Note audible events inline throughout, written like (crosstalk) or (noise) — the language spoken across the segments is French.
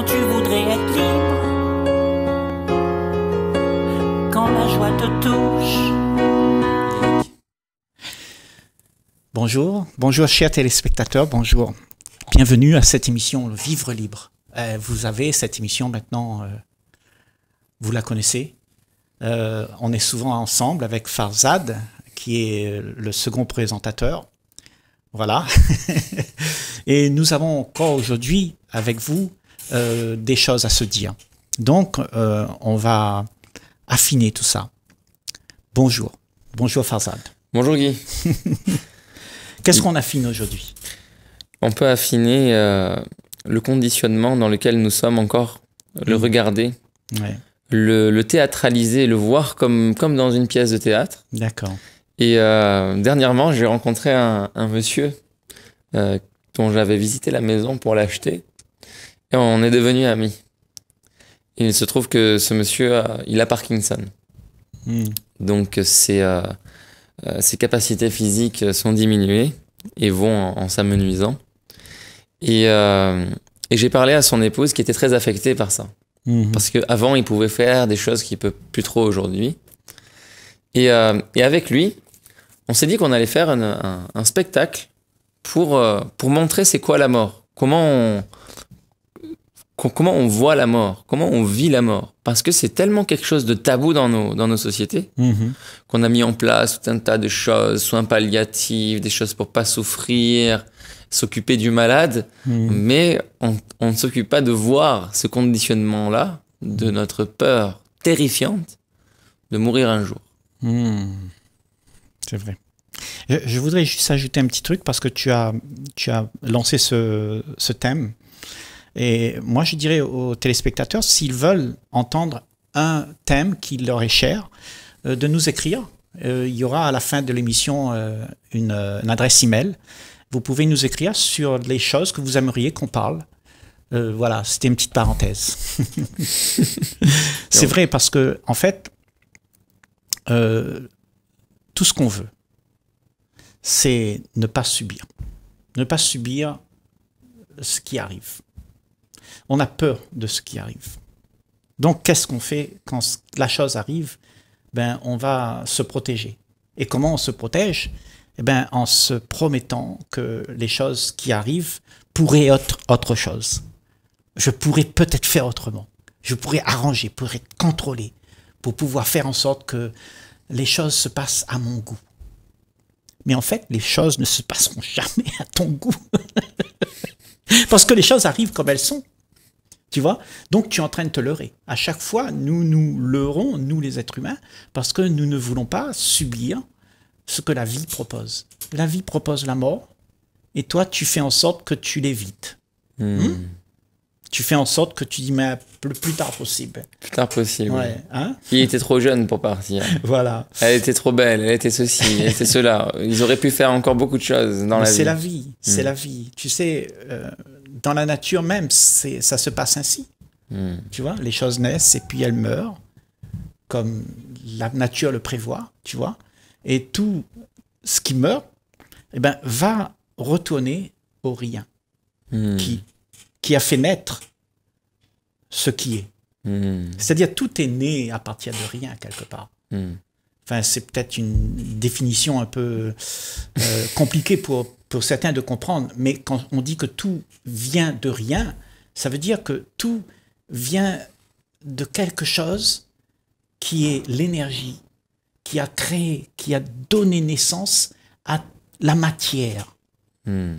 tu voudrais être libre quand la joie te touche. Bonjour, bonjour chers téléspectateurs, bonjour. Bienvenue à cette émission Vivre libre. Euh, vous avez cette émission maintenant, euh, vous la connaissez. Euh, on est souvent ensemble avec Farzad, qui est le second présentateur. Voilà. (laughs) Et nous avons encore aujourd'hui avec vous euh, des choses à se dire. Donc, euh, on va affiner tout ça. Bonjour. Bonjour Farzad. Bonjour Guy. (laughs) Qu'est-ce qu'on affine aujourd'hui On peut affiner euh, le conditionnement dans lequel nous sommes encore, le mmh. regarder, le, théâtraliser, le voir comme, comme dans une pièce de théâtre. D'accord. Et dernièrement, j'ai rencontré un, monsieur dont j'avais visité la maison pour l'acheter. Et on est devenus amis. Il se trouve que ce monsieur, il a Parkinson. Hmm. Donc ses, euh, euh, ses, capacités physiques sont diminuées et vont en, s'amenuisant. Euh, et, j'ai parlé à son épouse qui était très affectée par ça. Hmm. Parce qu'avant, il pouvait faire des choses qu'il ne peut plus trop aujourd'hui. Et, avec lui, on s'est dit qu'on allait faire un, spectacle pour, pour montrer c'est quoi la mort. Comment on, comment on voit la mort, comment on vit la mort. Parce que c'est tellement quelque chose de tabou dans nos, dans nos sociétés mm-hmm. qu'on a mis en place tout un tas de choses, soins palliatifs, des choses pour pas souffrir, s'occuper du malade, mm-hmm. mais on, ne s'occupe pas de voir ce conditionnement-là de mm-hmm. notre peur terrifiante de mourir un jour. Mm. C'est vrai. Je, voudrais juste ajouter un petit truc parce que tu as, tu as lancé ce thème et moi, je dirais aux téléspectateurs, s'ils veulent entendre un thème qui leur est cher, euh, de nous écrire. Euh, il y aura à la fin de l'émission euh, une, une, adresse email. Vous pouvez nous écrire sur les choses que vous aimeriez qu'on parle. voilà, c'était une petite parenthèse. (laughs) C'est vrai parce que, en fait, tout ce qu'on veut, c'est ne pas subir. Ne pas subir ce qui arrive. On a peur de ce qui arrive. Donc, qu'est-ce qu'on fait quand la chose arrive ben, On va se protéger. Et comment on se protège eh ben, En se promettant que les choses qui arrivent pourraient être autre chose. Je pourrais peut-être faire autrement. Je pourrais arranger, pourrais contrôler, pour pouvoir faire en sorte que les choses se passent à mon goût. Mais en fait, les choses ne se passeront (laughs) jamais à ton goût. (laughs) Parce que les choses arrivent comme elles sont. Tu vois Donc tu es en train de te leurrer. À chaque fois, nous nous leurrons, nous les êtres humains, parce que nous ne voulons pas subir ce que la vie propose. La vie propose la mort, et toi, tu fais en sorte que tu l'évites. Hmm. Hmm? tu fais en sorte que tu dis mais le plus tard possible. Plus tard possible. Ouais, hein? Il était trop jeune pour partir. (laughs) voilà. Elle était trop belle, elle était ceci, elle était cela. Ils auraient pu faire encore beaucoup de choses dans la vie. C'est la vie, c'est la vie. Tu sais, euh, dans la nature même, ça se passe ainsi. Hmm. Tu vois, les choses naissent et puis elles meurent, comme la nature le prévoit, tu vois. Et tout ce qui meurt, eh ben, va retourner au rien, hmm. qui, a fait naître ce qui est. Hmm. C'est-à-dire, tout est né à partir de rien, quelque part c'est peut-être une définition un peu euh, compliquée pour, certains de comprendre, mais quand on dit que tout vient de rien, ça veut dire que tout vient de quelque chose qui est l'énergie, qui a créé, qui a donné naissance à la matière. Hmm.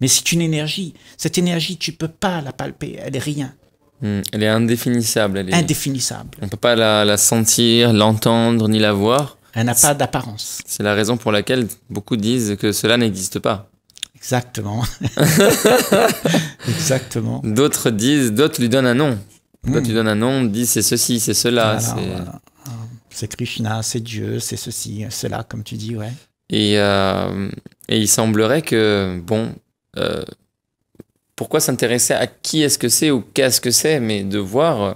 Mais c'est une énergie. Cette énergie, tu ne peux pas la palper, elle est rien. Hmm. elle est indéfinissable. Elle est... Indéfinissable. On ne peut pas la, sentir, l'entendre, ni la voir. Elle n'a pas d'apparence. C'est la raison pour laquelle beaucoup disent que cela n'existe pas. Exactement. (laughs) Exactement. D'autres disent, d'autres lui donnent un nom. Hmm. D'autres lui donnent un nom, disent c'est ceci, c'est cela. c'est Krishna, c'est Dieu, c'est ceci, cela, comme tu dis, ouais. Et, euh, il semblerait que, bon, euh, pourquoi s'intéresser à qui est-ce que c'est ou qu'est-ce que c'est, mais de voir euh,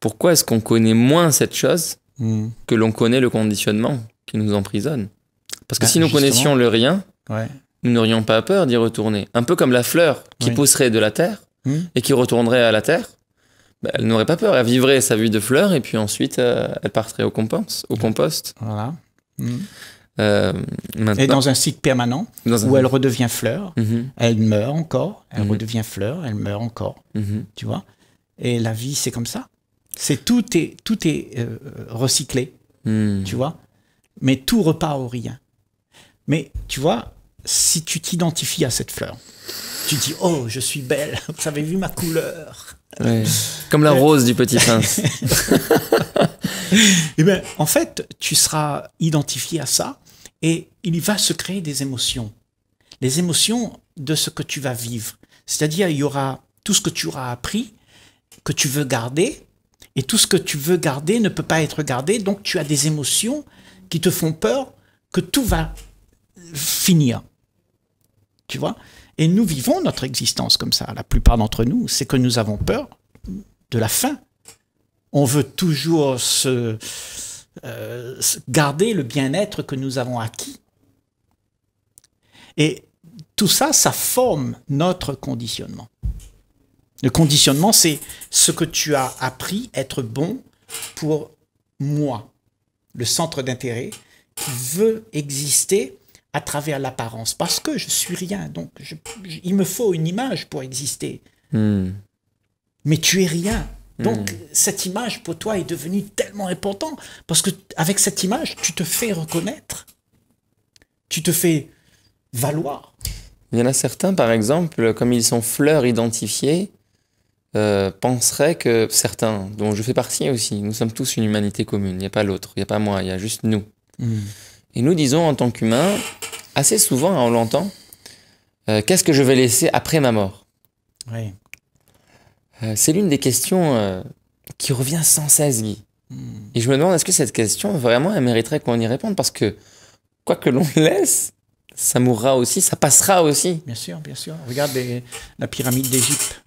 pourquoi est-ce qu'on connaît moins cette chose hmm. que l'on connaît le conditionnement qui nous emprisonne. Parce que bah, si nous connaissions le rien, nous n'aurions pas peur d'y retourner. Un peu comme la fleur qui pousserait de la terre hmm. et qui retournerait à la terre, bah, elle n'aurait pas peur. Elle vivrait sa vie de fleur et puis ensuite, euh, elle partirait au, compost. Voilà. Hmm. Euh, et dans un cycle permanent où elle mhm. mhm. redevient fleur, elle meurt encore, elle redevient fleur, elle meurt encore. Tu vois Et la vie, c'est comme ça. C'est tout est tout est euh, recyclé. Hmm. Tu vois Mais tout repart au rien. Mais tu vois, si tu t'identifies à cette fleur, tu dis oh je suis belle. (laughs) Vous avez vu ma couleur. Comme la rose du Petit Prince. (laughs) et eh ben, en fait, tu seras identifié à ça et il va se créer des émotions. Les émotions de ce que tu vas vivre. C'est-à-dire, il y aura tout ce que tu auras appris, que tu veux garder, et tout ce que tu veux garder ne peut pas être gardé, donc tu as des émotions qui te font peur que tout va finir. Tu vois Et nous vivons notre existence comme ça. La plupart d'entre nous, c'est que nous avons peur de la fin. On veut toujours se euh, garder le bien-être que nous avons acquis. Et tout ça, ça forme notre conditionnement. Le conditionnement, c'est ce que tu as appris être bon pour moi, le centre d'intérêt qui veut exister à travers l'apparence, parce que je suis rien, donc il me faut une image pour exister. Hmm. Mais tu es rien, donc, mm. cette image pour toi est devenue tellement importante parce que avec cette image, tu te fais reconnaître, tu te fais valoir. Il y en a certains, par exemple, comme ils sont fleurs identifiées, euh, penseraient que certains, dont je fais partie aussi, nous sommes tous une humanité commune, il n'y a pas l'autre, il n'y a pas moi, il y a juste nous. Mm. Et nous disons en tant qu'humains, assez souvent, on l'entend, euh, qu'est-ce que je vais laisser après ma mort euh, c'est l'une des questions euh, qui revient sans cesse, Guy. Hmm. Et je me demande, est-ce que cette question, vraiment, elle mériterait qu'on y réponde Parce que, quoi que l'on (laughs) laisse, ça mourra aussi, ça passera aussi. Bien sûr, bien sûr. Regarde la pyramide d'Égypte.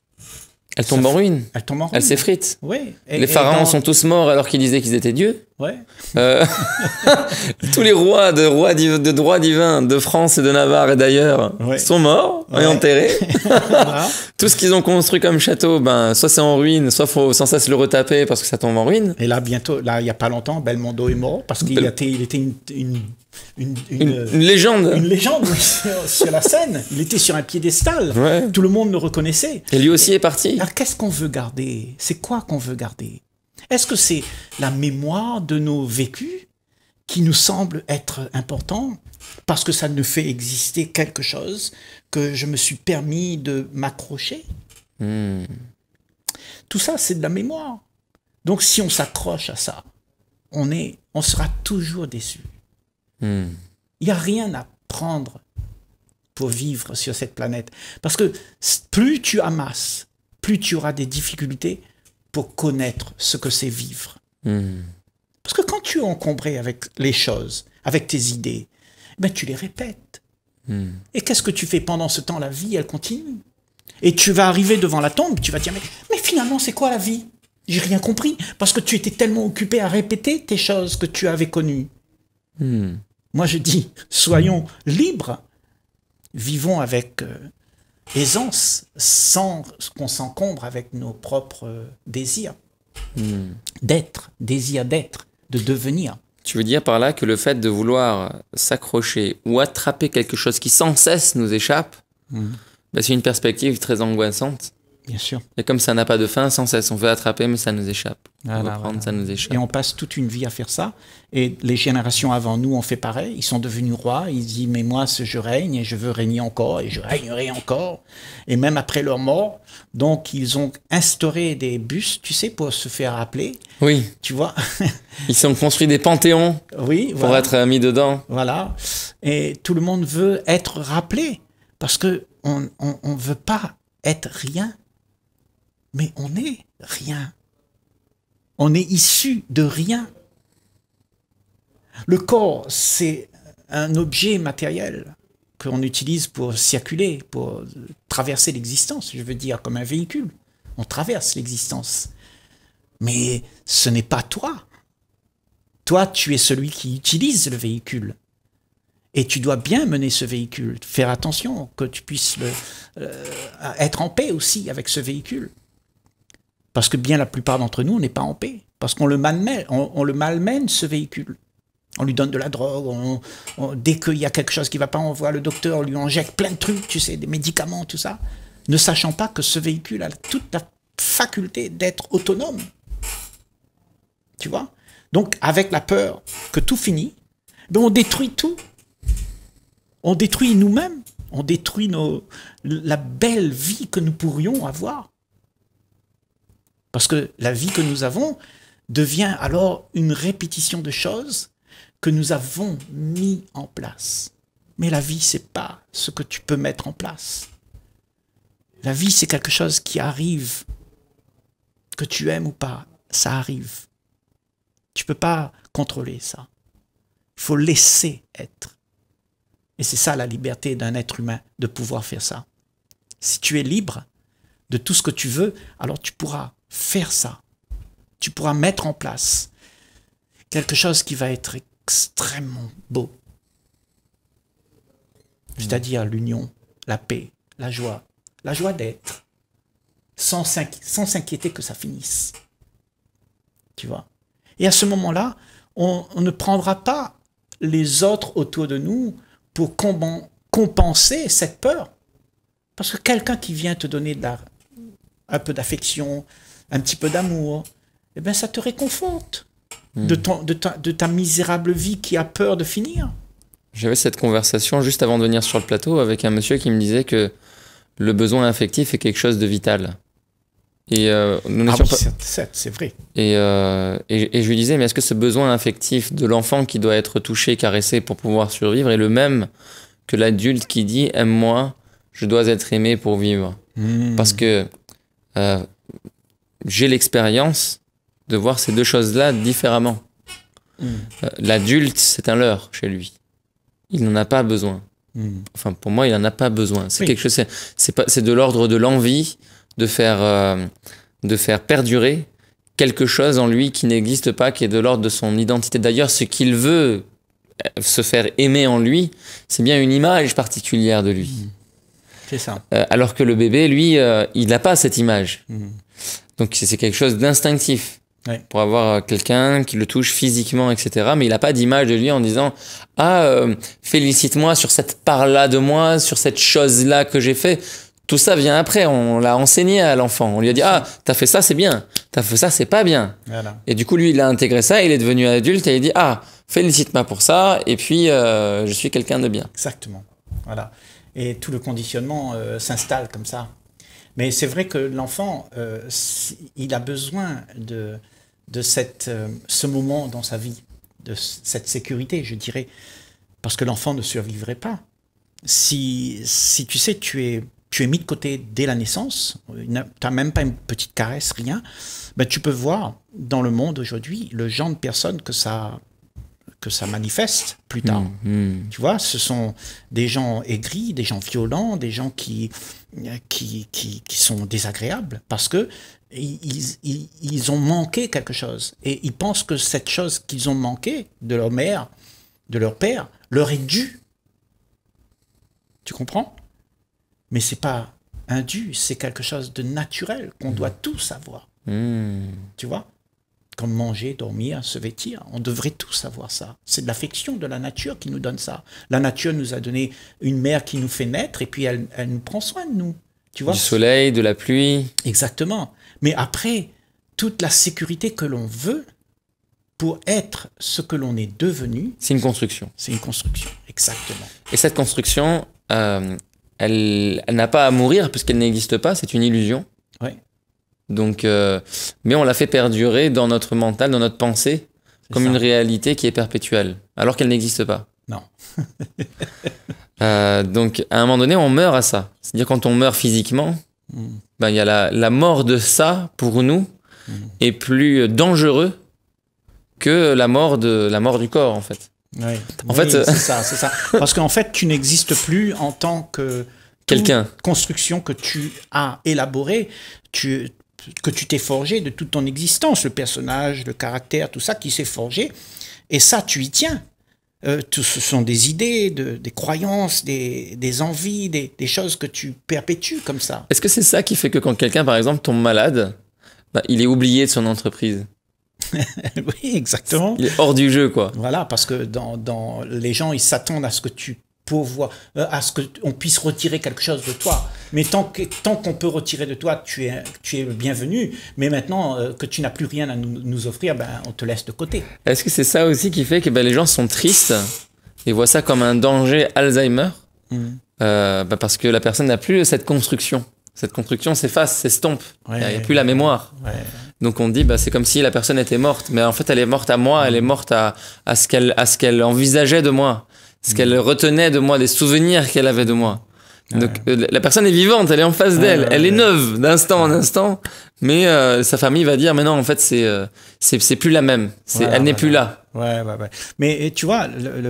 Elle tombe en ruine. Elle tombe en ruine. Elle s'effrite. Oui. les pharaons sont tous morts alors qu'ils disaient qu'ils étaient dieux. Euh, (laughs) tous les rois de, de droit divin de France et de Navarre et d'ailleurs sont morts et enterrés. (laughs) (laughs) Tout ce qu'ils ont construit comme château, ben, soit c'est en ruine, soit faut sans cesse le retaper parce que ça tombe en ruine. Et là, bientôt, là, il n'y a pas longtemps, Belmondo est mort parce qu'il était, une, euh, légende. légende sur, la scène. Il était sur un piédestal. Tout le monde le reconnaissait. Et lui aussi est parti. Alors qu'est-ce qu'on veut garder C'est quoi qu'on veut garder est-ce que c'est la mémoire de nos vécus qui nous semble être important parce que ça ne fait exister quelque chose que je me suis permis de m'accrocher hmm. Tout ça, c'est de la mémoire. Donc si on s'accroche à ça, on, est, on sera toujours déçu. Hmm. Il n'y a rien à prendre pour vivre sur cette planète. Parce que plus tu amasses, plus tu auras des difficultés pour connaître ce que c'est vivre. Hmm. Parce que quand tu es encombré avec les choses, avec tes idées, eh ben tu les répètes. Hmm. Et qu'est-ce que tu fais pendant ce temps La vie, elle continue. Et tu vas arriver devant la tombe, tu vas dire, mais, mais finalement, c'est quoi la vie J'ai rien compris, parce que tu étais tellement occupé à répéter tes choses que tu avais connues. Hmm. Moi, je dis, soyons libres, vivons avec... Euh, aisance sans qu'on s'encombre avec nos propres désirs hmm. d'être, désir d'être, de devenir. Tu veux dire par là que le fait de vouloir s'accrocher ou attraper quelque chose qui sans cesse nous échappe, hmm. bah, c'est une perspective très angoissante Bien sûr. Et comme ça n'a pas de fin, sans cesse, on veut attraper, mais ça nous échappe. on ça nous échappe. Et on passe toute une vie à faire ça. Et les générations avant nous ont fait pareil. Ils sont devenus rois. Ils disent, mais moi, je règne et je veux régner encore et je régnerai encore. Et même après leur mort. Donc, ils ont instauré des bus, tu sais, pour se faire rappeler. Oui. Tu vois. (laughs) ils ont construit des panthéons. Oui. Pour être mis dedans. Voilà. Et tout le monde veut être rappelé parce que on ne veut pas être rien mais on n'est rien. On est issu de rien. Le corps, c'est un objet matériel qu'on utilise pour circuler, pour traverser l'existence, je veux dire, comme un véhicule. On traverse l'existence. Mais ce n'est pas toi. Toi, tu es celui qui utilise le véhicule. Et tu dois bien mener ce véhicule, faire attention que tu puisses euh, être en paix aussi avec ce véhicule. Parce que bien la plupart d'entre nous, on n'est pas en paix. Parce qu'on le, malmène, on, le malmène, ce véhicule. On lui donne de la drogue, dès qu'il y a quelque chose qui ne va pas, on voit le docteur, on lui injecte plein de trucs, tu sais, des médicaments, tout ça. Ne sachant pas que ce véhicule a toute la faculté d'être autonome. Tu vois Donc, avec la peur que tout finit, ben, on détruit tout. On détruit nous-mêmes. On détruit nos, la belle vie que nous pourrions avoir. Parce que la vie que nous avons devient alors une répétition de choses que nous avons mis en place. Mais la vie, c'est pas ce que tu peux mettre en place. La vie, c'est quelque chose qui arrive, que tu aimes ou pas, ça arrive. Tu peux pas contrôler ça. Il faut laisser être. Et c'est ça la liberté d'un être humain, de pouvoir faire ça. Si tu es libre de tout ce que tu veux, alors tu pourras faire ça. Tu pourras mettre en place quelque chose qui va être extrêmement beau. Mm. C'est-à-dire l'union, la paix, la joie, la joie d'être, sans s'inquiéter que ça finisse. Tu vois Et à ce moment-là, on, ne prendra pas les autres autour de nous pour compenser cette peur. Parce que quelqu'un qui vient te donner un peu d'affection, un petit peu d'amour, eh bien ça te réconforte de, hmm. de, ta, de ta misérable vie qui a peur de finir. J'avais cette conversation juste avant de venir sur le plateau avec un monsieur qui me disait que le besoin affectif est quelque chose de vital. Et euh, nous ah oui, pas... c'est vrai. Euh, et, je lui disais, mais est-ce que ce besoin affectif de l'enfant qui doit être touché, caressé pour pouvoir survivre est le même que l'adulte qui dit aime-moi, je dois être aimé pour vivre hmm. Parce que euh, j'ai l'expérience de voir ces deux choses-là différemment. Hmm. Euh, l'adulte, c'est un leurre chez lui. Il n'en a pas besoin. Hmm. Enfin, pour moi, il n'en a pas besoin. C'est quelque chose, c'est de l'ordre de l'envie de faire, euh, de faire perdurer quelque chose en lui qui n'existe pas, qui est de l'ordre de son identité. D'ailleurs, ce qu'il veut euh, se faire aimer en lui, c'est bien une image particulière de lui. Hmm. C'est ça. alors que le bébé, lui, il n'a pas cette image. Donc c'est quelque chose d'instinctif. Pour avoir euh, quelqu'un qui le touche physiquement, etc. Mais il n'a pas d'image de lui en disant Ah, euh, félicite-moi sur cette part-là de moi, sur cette chose-là que j'ai fait. Tout ça vient après. On l'a enseigné à l'enfant. On lui a dit Ah, t'as fait ça, c'est bien. T'as fait ça, c'est pas bien. Et du coup, lui, il a intégré ça. Il est devenu adulte et il dit Ah, félicite-moi pour ça. Et puis, euh, je suis quelqu'un de bien. Exactement. Voilà. Et tout le conditionnement s'installe comme ça. Mais c'est vrai que l'enfant, euh, il a besoin de, de cette, euh, ce moment dans sa vie, de cette sécurité, je dirais. Parce que l'enfant ne survivrait pas. Si, si tu sais, tu es, tu es mis de côté dès la naissance, tu euh, n'as même pas une petite caresse, rien, ben tu peux voir dans le monde aujourd'hui le genre de personne que ça, que ça manifeste plus tard. Mm, mm. Tu vois, ce sont des gens aigris, des gens violents, des gens qui, qui, qui, sont désagréables parce que ils, ont manqué quelque chose. Et ils pensent que cette chose qu'ils ont manqué de leur mère, de leur père, leur est due. Tu comprends Mais c'est pas un dû, c'est quelque chose de naturel qu'on mm. doit tous avoir. Tu vois comme manger, dormir, se vêtir. On devrait tous avoir ça. C'est de l'affection de la nature qui nous donne ça. La nature nous a donné une mère qui nous fait naître et puis elle, nous prend soin de nous. Tu vois du soleil, de la pluie. Exactement. Mais après, toute la sécurité que l'on veut pour être ce que l'on est devenu. C'est une construction. C'est une construction, exactement. Et cette construction, euh, elle, elle n'a pas à mourir puisqu'elle n'existe pas, c'est une illusion. Ouais. Donc, euh, mais on l'a fait perdurer dans notre mental, dans notre pensée, comme une réalité qui est perpétuelle, alors qu'elle n'existe pas. Non. (laughs) Euh, donc, à un moment donné, on meurt à ça. C'est-à-dire, quand on meurt physiquement, mm. ben, il y a la, mort de ça pour nous mm. est plus dangereux que la mort, de, la mort du corps, en fait. En fait, euh, c'est ça, c'est ça. Parce qu'en fait, tu n'existes plus en tant que quelqu'un. Construction que tu as élaborée, tu que tu t'es forgé de toute ton existence, le personnage, le caractère, tout ça qui s'est forgé. Et ça, tu y tiens. Euh, ce sont des idées, des croyances, des, envies, des, choses que tu perpétues comme ça. Est-ce que c'est ça qui fait que quand quelqu'un, par exemple, tombe malade, bah, il est oublié de son entreprise (laughs) Oui, exactement. Il est hors du jeu, quoi. Voilà, parce que dans, les gens, ils s'attendent à ce que tu pouvoir, euh, à ce qu'on puisse retirer quelque chose de toi. Mais tant qu'on peut retirer de toi, tu es, tu es bienvenu. Mais maintenant euh, que tu n'as plus rien à nous, offrir, ben, on te laisse de côté. Est-ce que c'est ça aussi qui fait que ben, les gens sont tristes et voient ça comme un danger Alzheimer mmh. euh, ben, Parce que la personne n'a plus cette construction. Cette construction s'efface, s'estompe. Il n'y a plus la mémoire. Donc on dit, ben, c'est comme si la personne était morte. Mais en fait, elle est morte à moi, elle est morte à, ce qu'elle envisageait de moi, ce mmh. qu'elle retenait de moi, des souvenirs qu'elle avait de moi. Donc euh, la personne est vivante, elle est en face d'elle, elle est neuve d'instant en instant, mais euh, sa famille va dire mais non en fait c'est euh, plus la même, elle n'est plus là. Ouais, ouais, ouais. Mais tu vois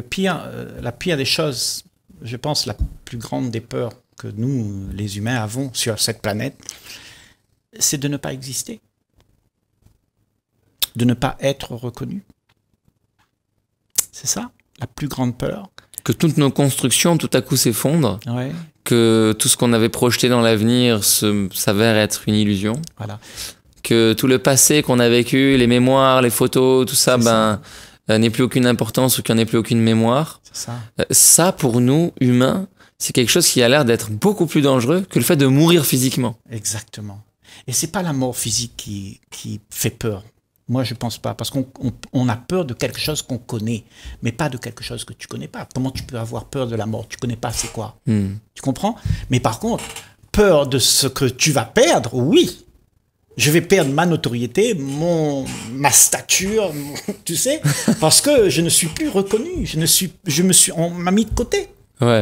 pire, la pire des choses, je pense la plus grande des peurs que nous les humains avons sur cette planète, c'est de ne pas exister, de ne pas être reconnu. C'est ça la plus grande peur que toutes nos constructions tout à coup s'effondrent. Ouais que tout ce qu'on avait projeté dans l'avenir s'avère être une illusion. Que tout le passé qu'on a vécu, les mémoires, les photos, tout ça, ben, euh, n'ait plus aucune importance ou qu'il n'y en ait plus aucune mémoire. Euh, ça. pour nous, humains, c'est quelque chose qui a l'air d'être beaucoup plus dangereux que le fait de mourir physiquement. Exactement. Et c'est pas la mort physique qui, qui fait peur. Moi, je ne pense pas. Parce qu'on a peur de quelque chose qu'on connaît, mais pas de quelque chose que tu ne connais pas. Comment tu peux avoir peur de la mort Tu ne connais pas c'est quoi. Hmm. Tu comprends Mais par contre, peur de ce que tu vas perdre, oui. Je vais perdre ma notoriété, mon, ma stature, (laughs) tu sais, parce que je ne suis plus reconnu. Je, ne suis, je me suis, on m'a mis de côté.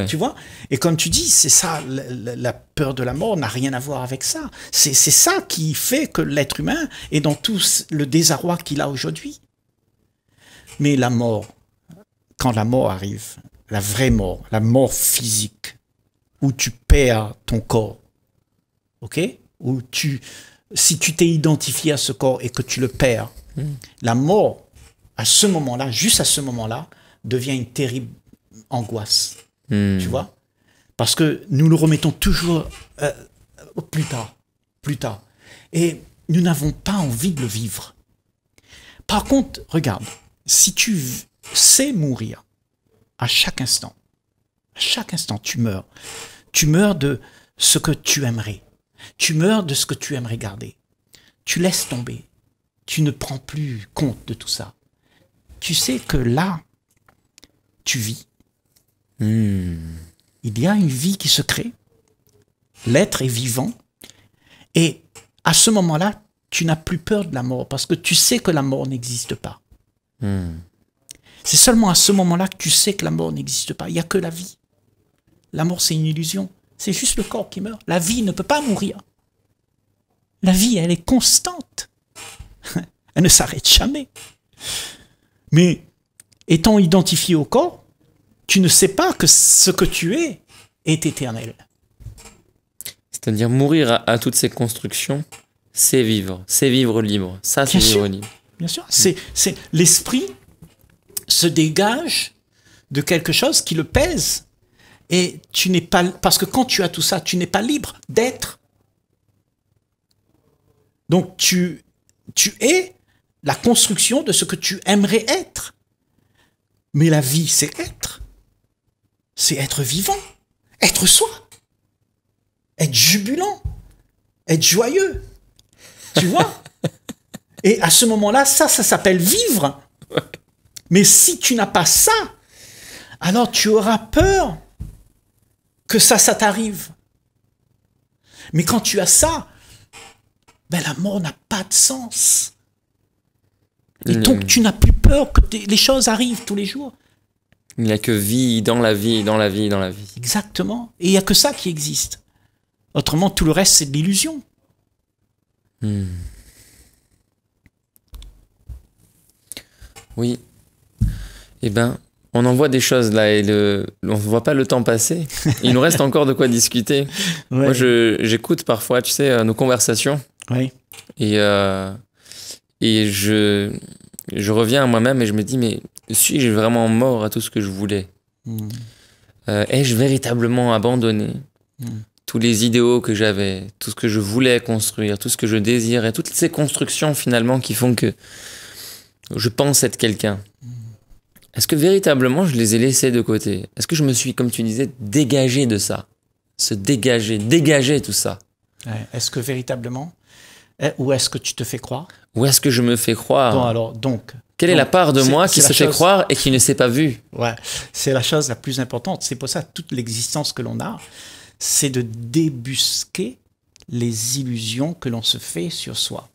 Tu vois Et comme tu dis, c'est ça, la, peur de la mort n'a rien à voir avec ça. C'est ça qui fait que l'être humain est dans tout le désarroi qu'il a aujourd'hui. Mais la mort, quand la mort arrive, la vraie mort, la mort physique, où tu perds ton corps, ok Où si tu t'es identifié à ce corps et que tu le perds, hmm. la mort, à ce moment-là, juste à ce moment-là, devient une terrible angoisse tu hmm. vois Parce que nous le remettons toujours euh, plus tard. Plus tard. Et nous n'avons pas envie de le vivre. Par contre, regarde, si tu sais mourir à chaque instant, à chaque instant tu meurs, tu meurs de ce que tu aimerais, tu meurs de ce que tu aimerais garder, tu laisses tomber, tu ne prends plus compte de tout ça. Tu sais que là, tu vis, Hmm. Il y a une vie qui se crée. L'être est vivant. Et à ce moment-là, tu n'as plus peur de la mort parce que tu sais que la mort n'existe pas. Hmm. C'est seulement à ce moment-là que tu sais que la mort n'existe pas. Il n'y a que la vie. La mort, c'est une illusion. C'est juste le corps qui meurt. La vie ne peut pas mourir. La vie, elle est constante. (laughs) elle ne s'arrête jamais. Mais étant identifié au corps, tu ne sais pas que ce que tu es est éternel. C'est-à-dire mourir à, toutes ces constructions, c'est vivre, c'est vivre libre. Ça, c'est vivre Bien sûr, c'est, l'esprit se dégage de quelque chose qui le pèse. Et tu n'es pas parce que quand tu as tout ça, tu n'es pas libre d'être. Donc tu es la construction de ce que tu aimerais être. Mais la vie, c'est être c'est être vivant, être soi, être jubilant, être joyeux. Tu vois (laughs) Et à ce moment-là, ça, ça s'appelle vivre. Mais si tu n'as pas ça, alors tu auras peur que ça, ça t'arrive. Mais quand tu as ça, ben la mort n'a pas de sens. Et donc hmm. tu n'as plus peur que les choses arrivent tous les jours. Il n'y a que vie dans la vie, dans la vie, dans la vie. Exactement. Et il n'y a que ça qui existe. Autrement, tout le reste, c'est de l'illusion. Hmm. Oui. Eh ben, on en voit des choses là et le, on ne voit pas le temps passer. Il nous reste encore de quoi discuter. (laughs) Moi, j'écoute parfois, tu sais, euh, nos conversations. Oui. Et, euh, et je, je reviens à moi-même et je me dis, mais suis-je vraiment mort à tout ce que je voulais hmm. euh, Ai-je véritablement abandonné hmm. tous les idéaux que j'avais, tout ce que je voulais construire, tout ce que je désirais, toutes ces constructions finalement qui font que je pense être quelqu'un hmm. Est-ce que véritablement je les ai laissés de côté Est-ce que je me suis, comme tu disais, dégagé de ça Se dégager, dégager tout ça Est-ce que véritablement eh, Ou est-ce que tu te fais croire Ou est-ce que je me fais croire alors, donc, quelle est la part de moi qui se fait croire et qui ne s'est pas vue Ouais, c'est la chose la plus importante. C'est pour ça toute l'existence que l'on a, c'est de débusquer les illusions que l'on se fait sur soi.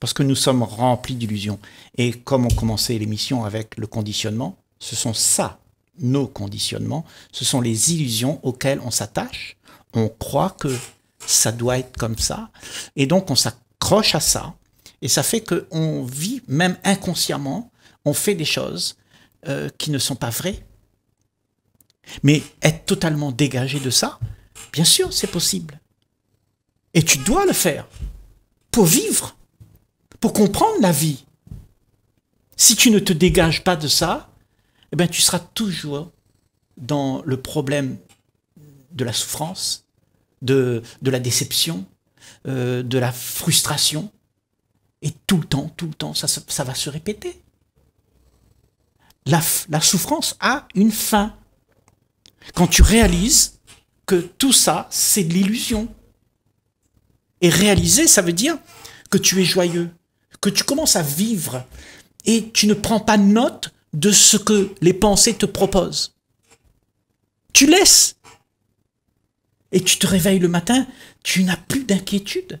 Parce que nous sommes remplis d'illusions. Et comme on commençait l'émission avec le conditionnement, ce sont ça, nos conditionnements, ce sont les illusions auxquelles on s'attache, on croit que ça doit être comme ça, et donc on s'accroche à ça, et ça fait qu'on vit, même inconsciemment, on fait des choses euh, qui ne sont pas vraies. Mais être totalement dégagé de ça, bien sûr, c'est possible. Et tu dois le faire pour vivre, pour comprendre la vie. Si tu ne te dégages pas de ça, eh bien, tu seras toujours dans le problème de la souffrance, de, la déception, euh, de la frustration, et tout le temps, tout le temps, ça, va se répéter. La, la souffrance a une fin. Quand tu réalises que tout ça, c'est de l'illusion. Et réaliser, ça veut dire que tu es joyeux, que tu commences à vivre et tu ne prends pas note de ce que les pensées te proposent. Tu laisses. Et tu te réveilles le matin, tu n'as plus d'inquiétude.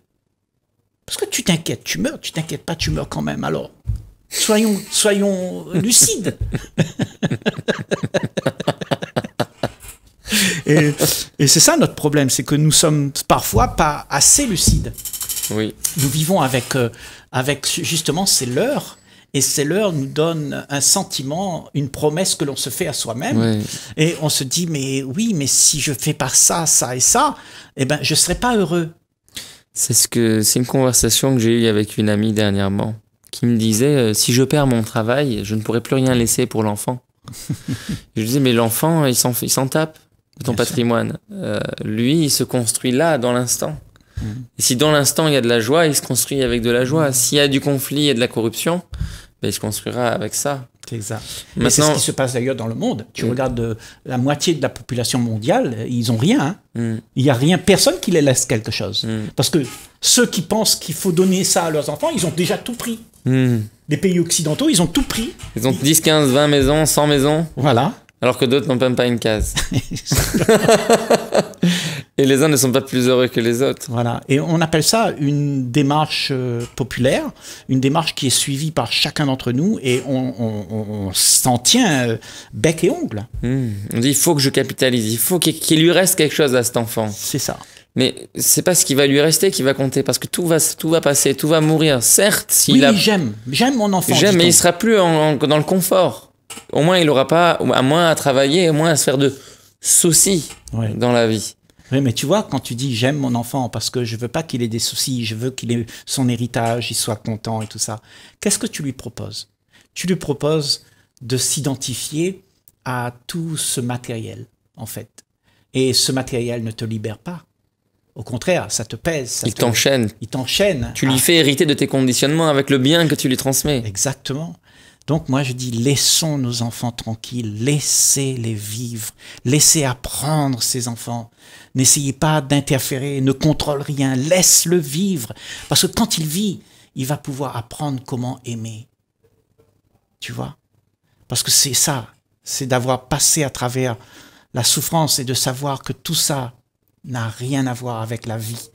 Parce que tu t'inquiètes, tu meurs, tu t'inquiètes pas, tu meurs quand même. Alors, soyons, soyons lucides. (laughs) et, c'est ça notre problème, c'est que nous sommes parfois pas assez lucides. Oui. Nous vivons avec, euh, avec justement ces leurs, Et ces leurs nous donnent un sentiment, une promesse que l'on se fait à soi-même. Et on se dit, mais oui, mais si je fais pas ça, ça et ça, eh ben, je serai pas heureux. C'est ce que c'est une conversation que j'ai eue avec une amie dernièrement qui me disait euh, si je perds mon travail, je ne pourrai plus rien laisser pour l'enfant. (laughs) je disais mais l'enfant, il s'en il s'en tape de ton patrimoine. Euh, lui, il se construit là dans l'instant. Mm. Et si dans l'instant il y a de la joie, il se construit avec de la joie. Mm. S'il y a du conflit et de la corruption, ben, il se construira avec ça. C'est ça. c'est ce qui se passe d'ailleurs dans le monde. Tu mm. regardes euh, la moitié de la population mondiale, euh, ils ont rien. Hein. Mm. Il n'y a rien, personne qui les laisse quelque chose. Mm. Parce que ceux qui pensent qu'il faut donner ça à leurs enfants, ils ont déjà tout pris. Les pays occidentaux, ils ont tout pris. Ils ont 10, 15, 20 maisons, 100 maisons. Voilà. Alors que d'autres n'ont même pas une case. (laughs) (laughs) Et les uns ne sont pas plus heureux que les autres. Voilà. Et on appelle ça une démarche euh, populaire, une démarche qui est suivie par chacun d'entre nous et on, s'en tient euh, bec et ongle. Hmm. On dit il faut que je capitalise, il faut qu'il lui reste quelque chose à cet enfant. C'est ça. Mais c'est pas ce qui va lui rester qui va compter parce que tout va tout va passer, tout va mourir. Certes, s'il oui, j'aime, j'aime mon enfant. J'aime, mais il sera plus dans le confort. Au moins, il n'aura pas, à moins à travailler, au moins à se faire de soucis dans la vie. Oui, mais tu vois, quand tu dis j'aime mon enfant parce que je veux pas qu'il ait des soucis, je veux qu'il ait son héritage, il soit content et tout ça, qu'est-ce que tu lui proposes Tu lui proposes de s'identifier à tout ce matériel, en fait. Et ce matériel ne te libère pas. Au contraire, ça te pèse. il t'enchaîne. Il t'enchaîne. Tu lui fais hériter de tes conditionnements avec le bien que tu lui transmets. Exactement. Donc moi je dis laissons nos enfants tranquilles, laissez-les vivre, laissez apprendre ces enfants. N'essayez pas d'interférer, ne contrôle rien, laisse-le vivre. Parce que quand il vit, il va pouvoir apprendre comment aimer. Tu vois Parce que c'est ça, c'est d'avoir passé à travers la souffrance et de savoir que tout ça n'a rien à voir avec la vie.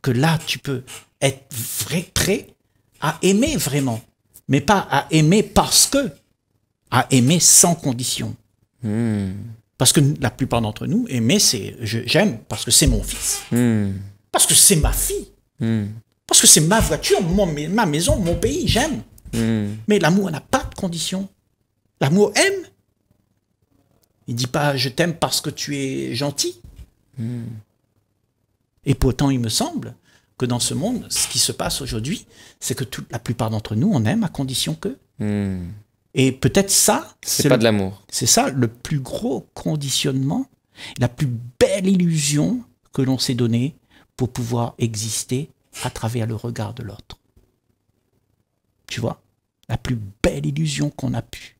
Que là, tu peux être vrai, prêt à aimer vraiment mais pas à aimer parce que, à aimer sans condition. Hmm. Parce que la plupart d'entre nous, aimer, c'est j'aime parce que c'est mon fils, hmm. parce que c'est ma fille, hmm. parce que c'est ma voiture, mon, ma maison, mon pays, j'aime. Mais l'amour n'a pas de condition. L'amour aime. Il dit pas je t'aime parce que tu es gentil. Et pourtant, il me semble que dans ce monde, ce qui se passe aujourd'hui, c'est que toute, la plupart d'entre nous, on aime à condition que. Hmm. Et peut-être ça. C'est pas de l'amour. C'est ça le plus gros conditionnement, la plus belle illusion que l'on s'est donnée pour pouvoir exister à travers le regard de l'autre. Tu vois La plus belle illusion qu'on a pu.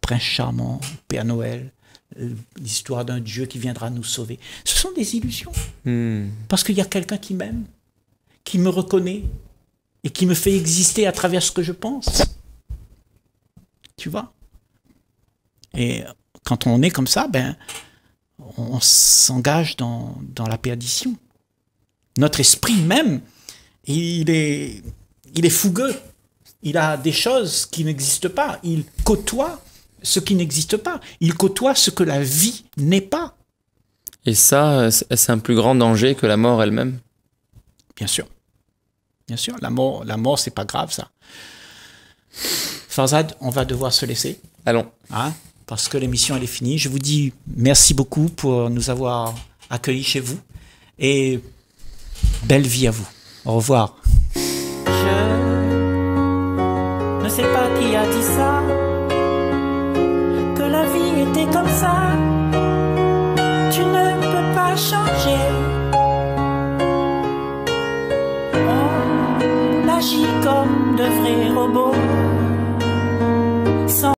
Prince charmant, Père Noël, euh, l'histoire d'un Dieu qui viendra nous sauver. Ce sont des illusions. Hmm. Parce qu'il y a quelqu'un qui m'aime, qui me reconnaît et qui me fait exister à travers ce que je pense. Tu vois Et quand on est comme ça, ben, on s'engage dans, dans la perdition. Notre esprit même, il est, il est fougueux. Il a des choses qui n'existent pas. Il côtoie ce qui n'existe pas. Il côtoie ce que la vie n'est pas. Et ça, c'est un plus grand danger que la mort elle-même. Bien sûr. Bien sûr, la mort, la mort, c'est pas grave, ça. Farzad, on va devoir se laisser. Allons. Hein, parce que l'émission, elle est finie. Je vous dis merci beaucoup pour nous avoir accueillis chez vous. Et belle vie à vous. Au revoir. Je ne sais pas qui a dit ça, que la vie était comme ça. comme de vrais robots.